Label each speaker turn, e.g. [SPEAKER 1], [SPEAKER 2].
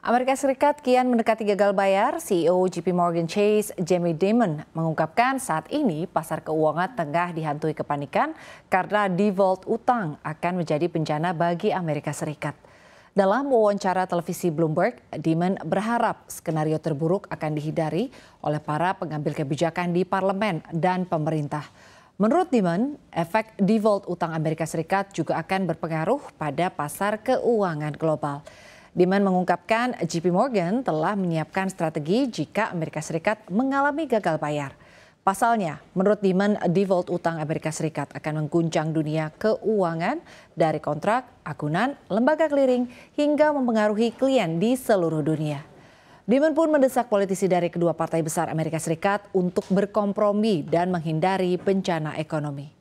[SPEAKER 1] Amerika Serikat kian mendekati gagal bayar, CEO JP Morgan Chase Jamie Dimon mengungkapkan saat ini pasar keuangan tengah dihantui kepanikan karena default utang akan menjadi bencana bagi Amerika Serikat. Dalam wawancara televisi Bloomberg, Dimon berharap skenario terburuk akan dihindari oleh para pengambil kebijakan di parlemen dan pemerintah. Menurut Dimon, efek default utang Amerika Serikat juga akan berpengaruh pada pasar keuangan global. Diman mengungkapkan JP Morgan telah menyiapkan strategi jika Amerika Serikat mengalami gagal bayar. Pasalnya, menurut Diman, default utang Amerika Serikat akan mengguncang dunia keuangan dari kontrak, akunan, lembaga clearing, hingga mempengaruhi klien di seluruh dunia. Diman pun mendesak politisi dari kedua partai besar Amerika Serikat untuk berkompromi dan menghindari bencana ekonomi.